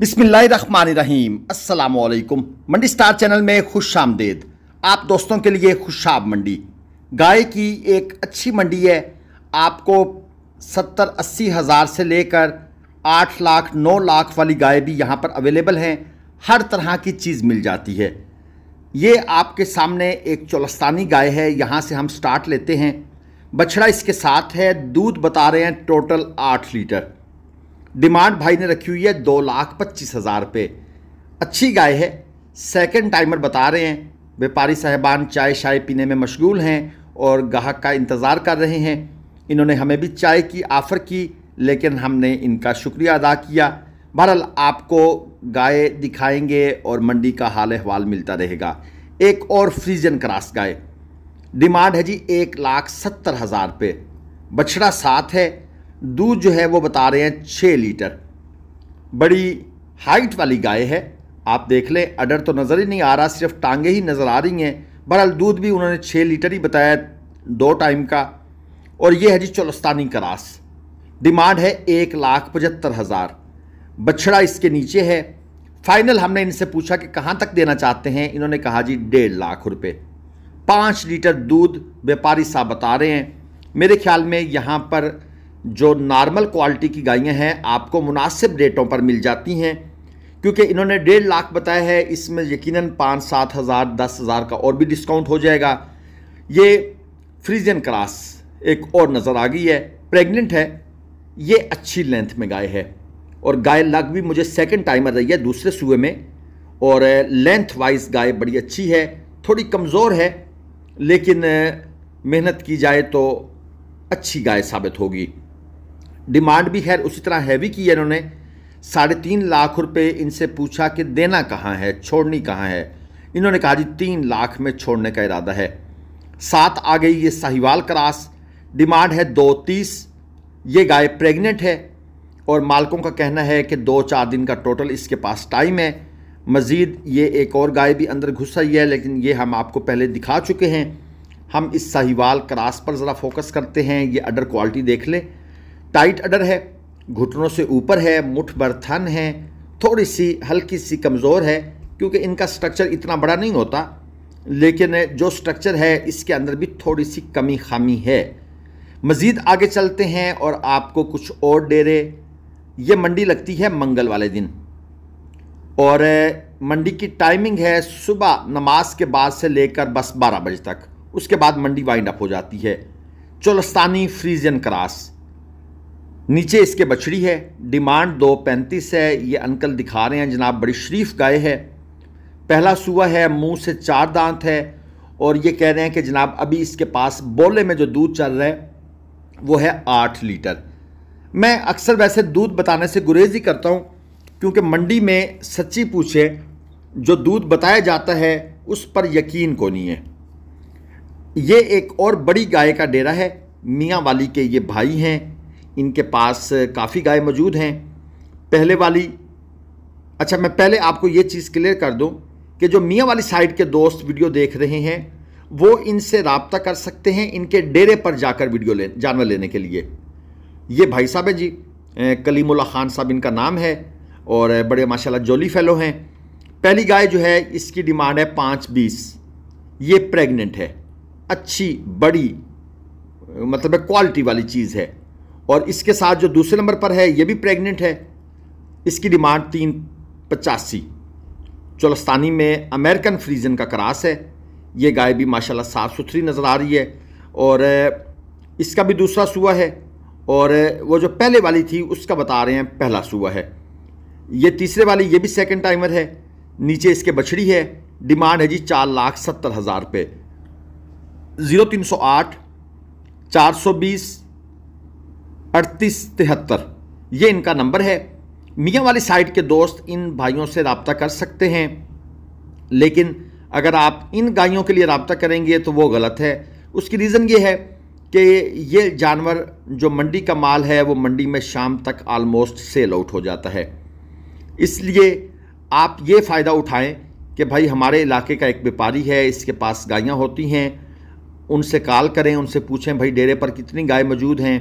बिसमीम अल्लाम मंडी star channel में खुश आमदेद आप दोस्तों के लिए खुशाब मंडी गाय की एक अच्छी मंडी है आपको सत्तर अस्सी हज़ार से लेकर आठ लाख नौ लाख वाली गाय भी यहाँ पर अवेलेबल हैं हर तरह की चीज़ मिल जाती है ये आपके सामने एक चौलस्तानी गाय है यहाँ से हम स्टार्ट लेते हैं बछड़ा इसके साथ है दूध बता रहे हैं टोटल आठ लीटर डिमांड भाई ने रखी हुई है दो लाख पच्चीस हज़ार रुपये अच्छी गाय है सेकंड टाइमर बता रहे हैं व्यापारी साहबान चाय शाय पीने में मशगूल हैं और गाहक का इंतज़ार कर रहे हैं इन्होंने हमें भी चाय की आफ़र की लेकिन हमने इनका शुक्रिया अदा किया बहरहाल आपको गाय दिखाएंगे और मंडी का हाल अहवाल मिलता रहेगा एक और फ्रीजन क्रास गाय डिमांड है जी एक लाख सत्तर हज़ार रुपये बछड़ा साथ है दूध जो है वो बता रहे हैं छः लीटर बड़ी हाइट वाली गाय है आप देख लें अडर तो नज़र ही नहीं आ रहा सिर्फ टांगे ही नज़र आ रही हैं बहरहाल दूध भी उन्होंने छः लीटर ही बताया दो टाइम का और ये है जी चौलस्तानी करास डिमांड है एक लाख पचहत्तर हज़ार बछड़ा इसके नीचे है फाइनल हमने इनसे पूछा कि कहाँ तक देना चाहते हैं इन्होंने कहा जी डेढ़ लाख रुपये पाँच लीटर दूध व्यापारी साहब बता रहे हैं मेरे ख्याल में यहाँ पर जो नॉर्मल क्वालिटी की गायें हैं आपको मुनासिब रेटों पर मिल जाती हैं क्योंकि इन्होंने डेढ़ लाख बताया है इसमें यकीनन पाँच सात हज़ार दस हज़ार का और भी डिस्काउंट हो जाएगा ये फ्रीजन क्रास एक और नज़र आ गई है प्रेग्नेंट है ये अच्छी लेंथ में गाय है और गाय लग भी मुझे सेकंड टाइमर रही है दूसरे सूए में और लेंथ वाइज गाय बड़ी अच्छी है थोड़ी कमज़ोर है लेकिन मेहनत की जाए तो अच्छी गाय साबित होगी डिमांड भी खैर उसी तरह हैवी की है इन्होंने साढ़े तीन लाख रुपए इनसे पूछा कि देना कहाँ है छोड़नी कहाँ है इन्होंने कहा जी तीन लाख में छोड़ने का इरादा है साथ आ गई ये साहिवाल क्रास डिमांड है दो तीस ये गाय प्रेग्नेंट है और मालकों का कहना है कि दो चार दिन का टोटल इसके पास टाइम है मज़ीद ये एक और गाय भी अंदर घुस रही है लेकिन ये हम आपको पहले दिखा चुके हैं हम इस साहिवाल क्रास पर ज़रा फोकस करते हैं ये अडर क्वालिटी देख लें टाइट अडर है घुटनों से ऊपर है मुठ भर थन है थोड़ी सी हल्की सी कमज़ोर है क्योंकि इनका स्ट्रक्चर इतना बड़ा नहीं होता लेकिन जो स्ट्रक्चर है इसके अंदर भी थोड़ी सी कमी खामी है मज़ीद आगे चलते हैं और आपको कुछ और डेरे ये मंडी लगती है मंगल वाले दिन और मंडी की टाइमिंग है सुबह नमाज के बाद से लेकर बस 12 बजे तक उसके बाद मंडी वाइंड अप हो जाती है चोलस्तानी फ्रीजन क्रास नीचे इसके बछड़ी है डिमांड दो पैंतीस है ये अंकल दिखा रहे हैं जनाब बड़ी शरीफ गाय है पहला सुआ है मुंह से चार दांत है और ये कह रहे हैं कि जनाब अभी इसके पास बोले में जो दूध चल रहा है वो है आठ लीटर मैं अक्सर वैसे दूध बताने से गुरेज ही करता हूँ क्योंकि मंडी में सच्ची पूछे जो दूध बताया जाता है उस पर यकीन को नहीं है ये एक और बड़ी गाय का डेरा है मियाँ वाली के ये भाई हैं इनके पास काफ़ी गाय मौजूद हैं पहले वाली अच्छा मैं पहले आपको ये चीज़ क्लियर कर दूँ कि जो मियाँ वाली साइड के दोस्त वीडियो देख रहे हैं वो इनसे रबता कर सकते हैं इनके डेरे पर जाकर वीडियो ले जानवर लेने के लिए ये भाई साहब है जी कलीमुल्ला खान साहब इनका नाम है और बड़े माशाल्लाह जोली फेलो हैं पहली गाय जो है इसकी डिमांड है पाँच बीस ये प्रेग्नेंट है अच्छी बड़ी मतलब क्वालिटी वाली चीज़ है और इसके साथ जो दूसरे नंबर पर है ये भी प्रेग्नेंट है इसकी डिमांड तीन पचासी चौलस्तानी में अमेरिकन फ्रीजन का क्रास है ये गाय भी माशाल्लाह साफ़ सुथरी नज़र आ रही है और इसका भी दूसरा सूआ है और वो जो पहले वाली थी उसका बता रहे हैं पहला सूआ है ये तीसरे वाली ये भी सेकेंड टाइमर है नीचे इसके बछड़ी है डिमांड है जी चार लाख सत्तर हज़ार रुपये ज़ीरो तीन सौ आठ चार सौ बीस बत्तीस तिहत्तर ये इनका नंबर है मियाँ वाली साइड के दोस्त इन भाइयों से रबता कर सकते हैं लेकिन अगर आप इन गायों के लिए रबता करेंगे तो वो गलत है उसकी रीज़न ये है कि ये जानवर जो मंडी का माल है वो मंडी में शाम तक आलमोस्ट सेल आउट हो जाता है इसलिए आप ये फ़ायदा उठाएं कि भाई हमारे इलाके का एक व्यापारी है इसके पास गायें होती हैं उनसे कॉल करें उनसे पूछें भाई डेरे पर कितनी गाय मौजूद हैं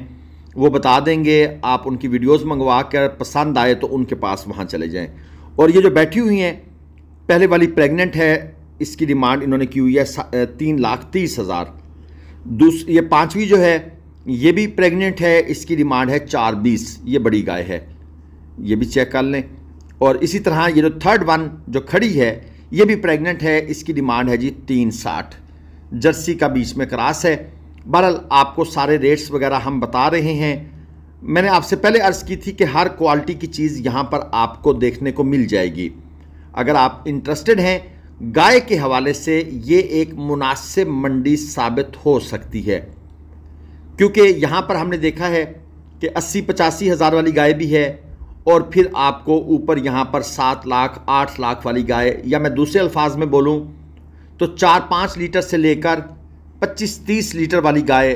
वो बता देंगे आप उनकी वीडियोस मंगवा कर पसंद आए तो उनके पास वहाँ चले जाएं और ये जो बैठी हुई हैं पहले वाली प्रेग्नेंट है इसकी डिमांड इन्होंने की हुई है तीन लाख तीस हज़ार दूस ये पाँचवीं जो है ये भी प्रेग्नेंट है इसकी डिमांड है चार बीस ये बड़ी गाय है ये भी चेक कर लें और इसी तरह ये जो थर्ड वन जो खड़ी है ये भी प्रेगनेंट है इसकी डिमांड है जी तीन साठ जर्सी का बीच में क्रास है बहरहाल आपको सारे रेट्स वगैरह हम बता रहे हैं मैंने आपसे पहले अर्ज़ की थी कि हर क्वालिटी की चीज़ यहाँ पर आपको देखने को मिल जाएगी अगर आप इंटरेस्टेड हैं गाय के हवाले से ये एक मुनासिब मंडी साबित हो सकती है क्योंकि यहाँ पर हमने देखा है कि अस्सी पचासी हज़ार वाली गाय भी है और फिर आपको ऊपर यहाँ पर सात लाख आठ लाख वाली गाय या मैं दूसरे अल्फाज में बोलूँ तो चार पाँच लीटर से लेकर पच्चीस तीस लीटर वाली गाय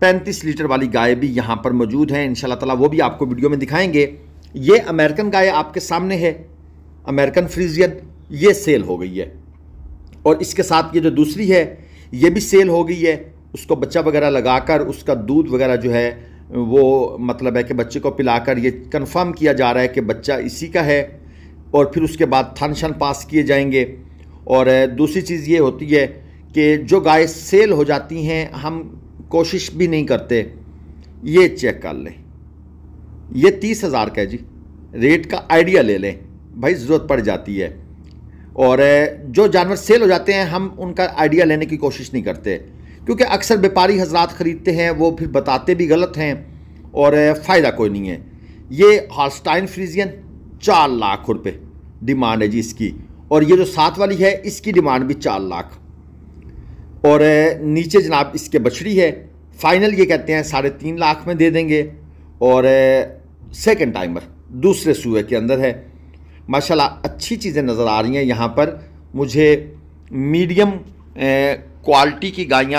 पैंतीस लीटर वाली गाय भी यहाँ पर मौजूद हैं इन तला वो भी आपको वीडियो में दिखाएंगे ये अमेरिकन गाय आपके सामने है अमेरिकन फ्रीजियन ये सेल हो गई है और इसके साथ ये जो दूसरी है ये भी सेल हो गई है उसको बच्चा वगैरह लगाकर उसका दूध वगैरह जो है वो मतलब है कि बच्चे को पिलाकर ये कंफर्म किया जा रहा है कि बच्चा इसी का है और फिर उसके बाद थन शन पास किए जाएंगे और दूसरी चीज़ ये होती है कि जो गाय सेल हो जाती हैं हम कोशिश भी नहीं करते ये चेक कर लें ये तीस हज़ार का है जी रेट का आइडिया ले लें भाई ज़रूरत पड़ जाती है और जो जानवर सेल हो जाते हैं हम उनका आइडिया लेने की कोशिश नहीं करते क्योंकि अक्सर व्यापारी हजरात ख़रीदते हैं वो फिर बताते भी गलत हैं और फ़ायदा कोई नहीं है ये हॉस्टाइन फ्रीजियन चार लाख रुपये डिमांड है जी इसकी और ये जो सात वाली है इसकी डिमांड भी चार लाख और नीचे जनाब इसके बछड़ी है फाइनल ये कहते हैं साढ़े तीन लाख में दे देंगे और सेकंड टाइमर दूसरे सूए के अंदर है माशाल्लाह अच्छी चीज़ें नज़र आ रही हैं यहाँ पर मुझे मीडियम क्वालिटी की गायें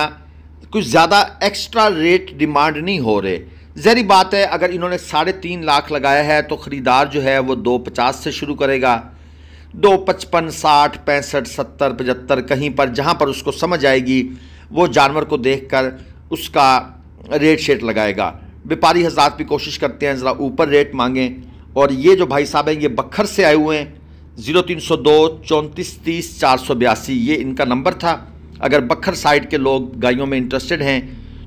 कुछ ज़्यादा एक्स्ट्रा रेट डिमांड नहीं हो रहे जहरी बात है अगर इन्होंने साढ़े तीन लाख लगाया है तो ख़रीदार जो है वो दो पचास से शुरू करेगा दो पचपन साठ पैंसठ सत्तर पचहत्तर कहीं पर जहाँ पर उसको समझ आएगी वो जानवर को देख कर उसका रेट शेट लगाएगा व्यापारी हजरात भी कोशिश करते हैं ज़रा ऊपर रेट मांगें और ये जो भाई साहब हैं ये बखर से आए हुए हैं ज़ीरो तीन सौ दो चौंतीस तीस चार सौ बयासी ये इनका नंबर था अगर बखर साइड के लोग गायों में इंटरेस्टेड हैं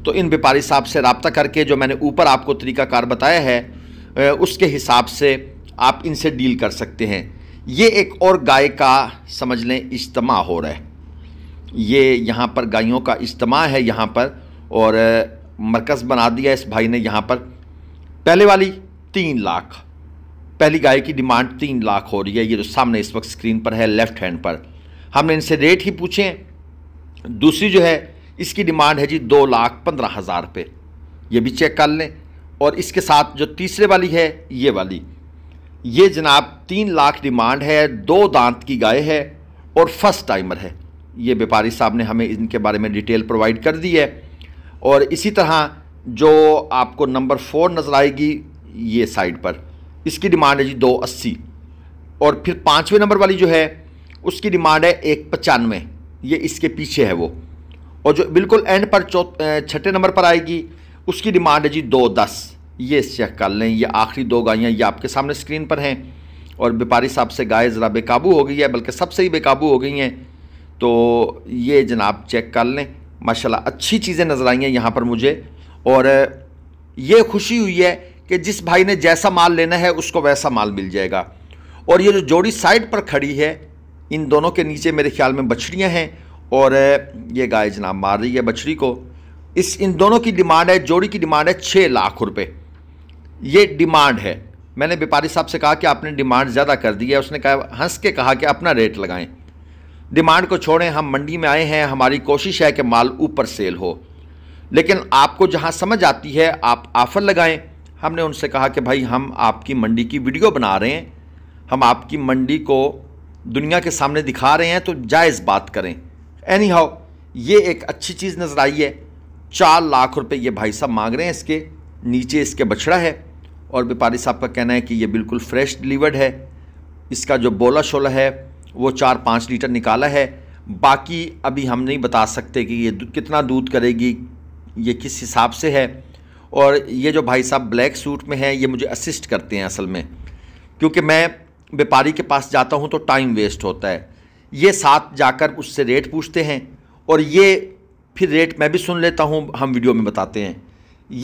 तो इन व्यापारी साहब से रबता करके जो मैंने ऊपर आपको तरीकाकार बताया है उसके हिसाब से आप इनसे डील कर सकते हैं ये एक और गाय का समझ लें इज्तम हो रहा है ये यहाँ पर गायों का इज्तम है यहाँ पर और मरकज़ बना दिया इस भाई ने यहाँ पर पहले वाली तीन लाख पहली गाय की डिमांड तीन लाख हो रही है ये जो सामने इस वक्त स्क्रीन पर है लेफ़्ट हैंड पर हमने इनसे रेट ही पूछे हैं दूसरी जो है इसकी डिमांड है जी दो लाख पंद्रह हज़ार रुपये ये भी चेक कर लें और इसके साथ जो तीसरे वाली है ये वाली ये जनाब तीन लाख डिमांड है दो दांत की गाय है और फर्स्ट टाइमर है ये व्यापारी साहब ने हमें इनके बारे में डिटेल प्रोवाइड कर दी है और इसी तरह जो आपको नंबर फोर नज़र आएगी ये साइड पर इसकी डिमांड है जी दो अस्सी और फिर पाँचवें नंबर वाली जो है उसकी डिमांड है एक पचानवे ये इसके पीछे है वो और जो बिल्कुल एंड पर छठे नंबर पर आएगी उसकी डिमांड है जी दो दस ये चेक कर लें ये आखिरी दो गायें ये आपके सामने स्क्रीन पर हैं और व्यापारी साहब से गाय ज़रा बेकाबू हो गई है बल्कि सबसे ही बेकाबू हो गई हैं तो ये जनाब चेक कर लें माशाल्लाह अच्छी चीज़ें नज़र आई हैं यहाँ पर मुझे और ये खुशी हुई है कि जिस भाई ने जैसा माल लेना है उसको वैसा माल मिल जाएगा और ये जो जोड़ी साइड पर खड़ी है इन दोनों के नीचे मेरे ख्याल में बछड़ियाँ हैं और ये गाय जनाब मार रही है बछड़ी को इस इन दोनों की डिमांड है जोड़ी की डिमांड है छः लाख रुपये ये डिमांड है मैंने व्यापारी साहब से कहा कि आपने डिमांड ज़्यादा कर दी है उसने कहा हंस के कहा कि अपना रेट लगाएं डिमांड को छोड़ें हम मंडी में आए हैं हमारी कोशिश है कि माल ऊपर सेल हो लेकिन आपको जहाँ समझ आती है आप ऑफर लगाएं हमने उनसे कहा कि भाई हम आपकी मंडी की वीडियो बना रहे हैं हम आपकी मंडी को दुनिया के सामने दिखा रहे हैं तो जायज़ बात करें एनी हाउ ये एक अच्छी चीज़ नज़र आई है चार लाख रुपये ये भाई साहब मांग रहे हैं इसके नीचे इसके बछड़ा है और व्यापारी साहब का कहना है कि ये बिल्कुल फ्रेश डिलीवर्ड है इसका जो बोला शोला है वो चार पाँच लीटर निकाला है बाकी अभी हम नहीं बता सकते कि ये दूध कितना दूध करेगी ये किस हिसाब से है और ये जो भाई साहब ब्लैक सूट में हैं ये मुझे असिस्ट करते हैं असल में क्योंकि मैं व्यापारी के पास जाता हूँ तो टाइम वेस्ट होता है ये साथ जाकर उससे रेट पूछते हैं और ये फिर रेट मैं भी सुन लेता हूँ हम वीडियो में बताते हैं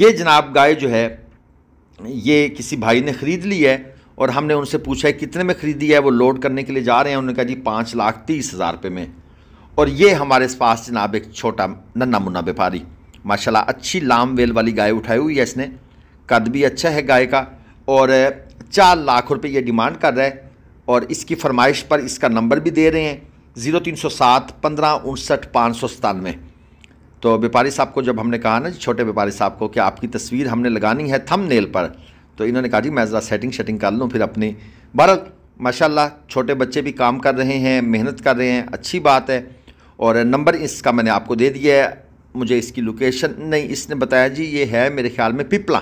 ये जनाब गाय जो है ये किसी भाई ने ख़रीद ली है और हमने उनसे पूछा है कितने में ख़रीदी है वो लोड करने के लिए जा रहे हैं उन्होंने कहा जी पाँच लाख तीस हज़ार रुपये में और ये हमारे पास जनाब एक छोटा नन्ना मुन्ना व्यापारी माशाल्लाह अच्छी लाम वेल वाली गाय उठाई हुई है इसने कद भी अच्छा है गाय का और चार लाख रुपये ये डिमांड कर रहा है और इसकी फरमाइश पर इसका नंबर भी दे रहे हैं ज़ीरो तीन सौ सात पंद्रह उनसठ पाँच सौ सतानवे तो व्यापारी साहब को जब हमने कहा ना छोटे व्यापारी साहब को कि आपकी तस्वीर हमने लगानी है थम नेल पर तो इन्होंने कहा जी मैं ज़रा सेटिंग शेटिंग कर लूँ फिर अपनी बहरल माशाल्लाह छोटे बच्चे भी काम कर रहे हैं मेहनत कर रहे हैं अच्छी बात है और नंबर इसका मैंने आपको दे दिया है मुझे इसकी लोकेशन नहीं इसने बताया जी ये है मेरे ख्याल में पिपला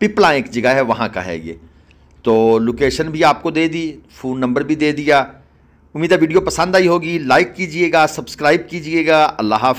पिपला एक जगह है वहाँ का है ये तो लोकेशन भी आपको दे दी फ़ोन नंबर भी दे दिया उम्मीद है वीडियो पसंद आई होगी लाइक कीजिएगा सब्सक्राइब कीजिएगा अल्लाह हाफ